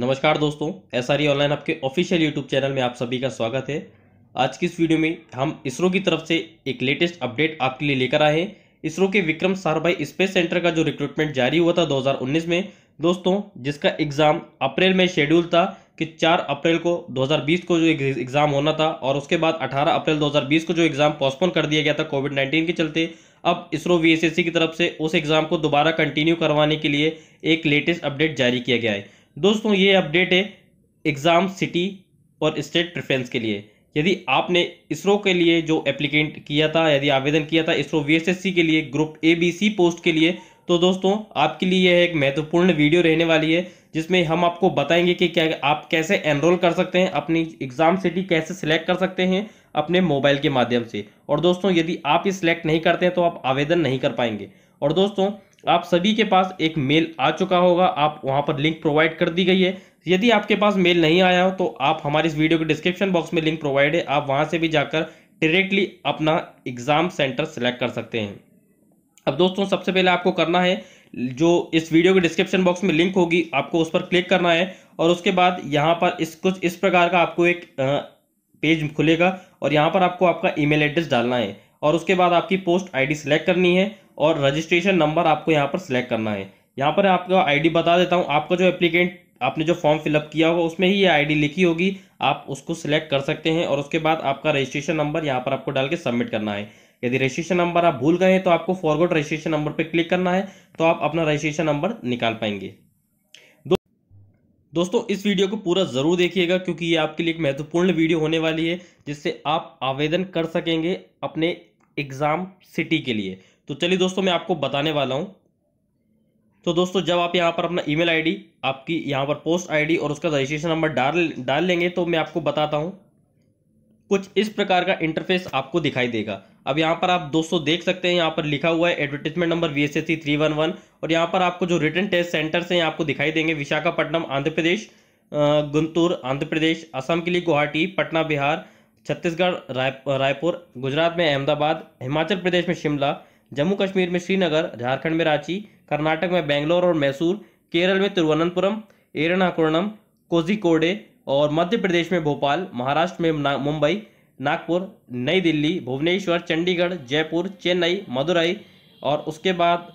नमस्कार दोस्तों S R online आपके ऑफिशियल यूट्यूब चैनल में आप सभी का स्वागत है आज की इस वीडियो में हम इसरो की तरफ से एक लेटेस्ट अपडेट आपके लिए लेकर आए हैं इसरो के विक्रम साराभाई स्पेस सेंटर का जो रिक्रूटमेंट जारी हुआ था 2019 में दोस्तों जिसका एग्ज़ाम अप्रैल में शेड्यूल था कि चार अप्रैल को दो को जो एग्ज़ाम होना था और उसके बाद अठारह अप्रैल दो को जो एग्ज़ाम पोस्टपोन कर दिया गया था कोविड नाइन्टीन के चलते अब इसरो वी की तरफ से उस एग्ज़ाम को दोबारा कंटिन्यू करवाने के लिए एक लेटेस्ट अपडेट जारी किया गया है दोस्तों ये अपडेट है एग्ज़ाम सिटी और स्टेट प्रेफरेंस के लिए यदि आपने इसरो के लिए जो एप्लीकेंट किया था यदि आवेदन किया था इसरो वीएसएससी के लिए group A B C post के लिए तो दोस्तों आपके लिए यह एक महत्वपूर्ण वीडियो रहने वाली है जिसमें हम आपको बताएंगे कि क्या आप कैसे एनरोल कर सकते हैं अपनी एग्ज़ाम सिटी कैसे सिलेक्ट कर सकते हैं अपने मोबाइल के माध्यम से और दोस्तों यदि आप ये सिलेक्ट नहीं करते हैं तो आप आवेदन नहीं कर पाएंगे और दोस्तों आप सभी के पास एक मेल आ चुका होगा आप वहां पर लिंक प्रोवाइड कर दी गई है यदि आपके पास मेल नहीं आया हो तो आप हमारे इस वीडियो के डिस्क्रिप्शन बॉक्स में लिंक प्रोवाइड है आप वहां से भी जाकर डायरेक्टली अपना एग्ज़ाम सेंटर सेलेक्ट कर सकते हैं अब दोस्तों सबसे पहले आपको करना है जो इस वीडियो के डिस्क्रिप्शन बॉक्स में लिंक होगी आपको उस पर क्लिक करना है और उसके बाद यहाँ पर इस कुछ इस प्रकार का आपको एक पेज खुलेगा और यहाँ पर आपको आपका ईमेल एड्रेस डालना है और उसके बाद आपकी पोस्ट आईडी सिलेक्ट करनी है और रजिस्ट्रेशन नंबर आपको यहाँ पर सिलेक्ट करना है यहाँ पर आपका आईडी बता देता हूँ आपका जो एप्लीकेंट आपने जो फॉर्म फिलअप किया होगा उसमें ही ये आईडी लिखी होगी आप उसको सिलेक्ट कर सकते हैं और उसके बाद आपका रजिस्ट्रेशन नंबर यहाँ पर आपको डाल के सबमिट करना है यदि रजिस्ट्रेशन नंबर आप भूल गए तो आपको फॉरवर्ड रजिस्ट्रेशन नंबर पर क्लिक करना है तो आप अपना रजिस्ट्रेशन नंबर निकाल पाएंगे दो, दोस्तों इस वीडियो को पूरा ज़रूर देखिएगा क्योंकि ये आपके लिए एक महत्वपूर्ण वीडियो होने वाली है जिससे आप आवेदन कर सकेंगे अपने एग्ज़ाम सिटी के लिए तो चलिए दोस्तों मैं आपको बताने वाला हूँ तो दोस्तों जब आप यहाँ पर अपना ईमेल आईडी आपकी यहाँ पर पोस्ट आईडी और उसका रजिस्ट्रेशन नंबर डाल डाल लेंगे तो मैं आपको बताता हूँ कुछ इस प्रकार का इंटरफेस आपको दिखाई देगा अब यहाँ पर आप दोस्तों देख सकते हैं यहाँ पर लिखा हुआ है advertisement number V S S C three one one और यहाँ पर आपको जो रिटर्न टेस्ट सेंटर्स हैं आपको दिखाई देंगे विशाखापट्टनम आंध्र प्रदेश गुंतूर आंध्र प्रदेश असम के लिए गुवाहाटी पटना बिहार छत्तीसगढ़ रायपुर गुजरात में अहमदाबाद हिमाचल प्रदेश में शिमला जम्मू कश्मीर में श्रीनगर झारखंड में रांची कर्नाटक में बेंगलोर और मैसूर केरल में तिरुवनंतपुरम एरणाकुणम कोझिकोडे और मध्य प्रदेश में भोपाल महाराष्ट्र में मुंबई नागपुर नई दिल्ली भुवनेश्वर चंडीगढ़ जयपुर चेन्नई मदुरई और उसके बाद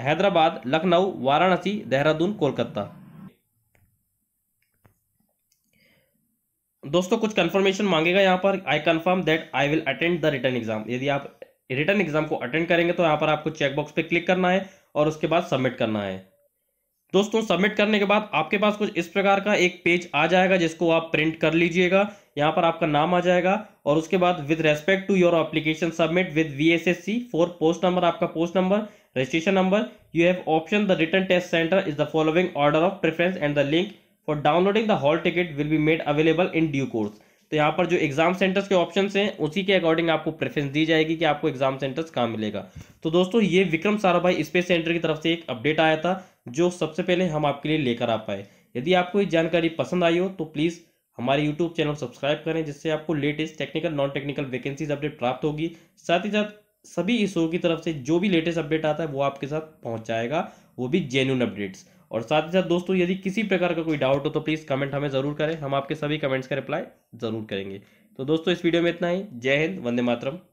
हैदराबाद लखनऊ वाराणसी देहरादून कोलकाता दोस्तों कुछ कंफर्मेशन मांगेगा यहाँ पर I confirm that I will attend the written exam यदि आप रिटर्न एग्जाम को अटेंड करेंगे तो यहाँ पर आपको चेकबॉक्स पे क्लिक करना है और उसके बाद सबमिट करना है दोस्तों सबमिट करने के बाद आपके पास कुछ इस प्रकार का एक पेज आ जाएगा जिसको आप प्रिंट कर लीजिएगा यहाँ पर आपका नाम आ जाएगा और उसके बाद with respect to your application submit with V S S C four post number आपका post number registration number you have option the written test centre is the following order of preference and the link for downloading the hall ticket will be made available in due course तो यहाँ पर जो exam centres के option हैं उसी के according आपको preference दी जाएगी कि आपको एग्जाम सेंटर्स कहाँ मिलेगा तो दोस्तों ये विक्रम साराभाई स्पेस सेंटर की तरफ से एक अपडेट आया था जो सबसे पहले हम आपके लिए लेकर आ पाए यदि आपको ये जानकारी पसंद आई हो तो प्लीज़ हमारे यूट्यूब चैनल सब्सक्राइब करें जिससे आपको latest technical non technical vacancies update प्राप्त होगी साथ ही साथ सभी इस की तरफ से जो भी लेटेस्ट अपडेट आता है वो आपके साथ पहुंच जाएगा वो भी जेन्यून अपडेट्स और साथ ही साथ दोस्तों यदि किसी प्रकार का कोई डाउट हो तो प्लीज़ कमेंट हमें ज़रूर करें हम आपके सभी कमेंट्स का रिप्लाई ज़रूर करेंगे तो दोस्तों इस वीडियो में इतना ही जय हिंद वंदे मातरम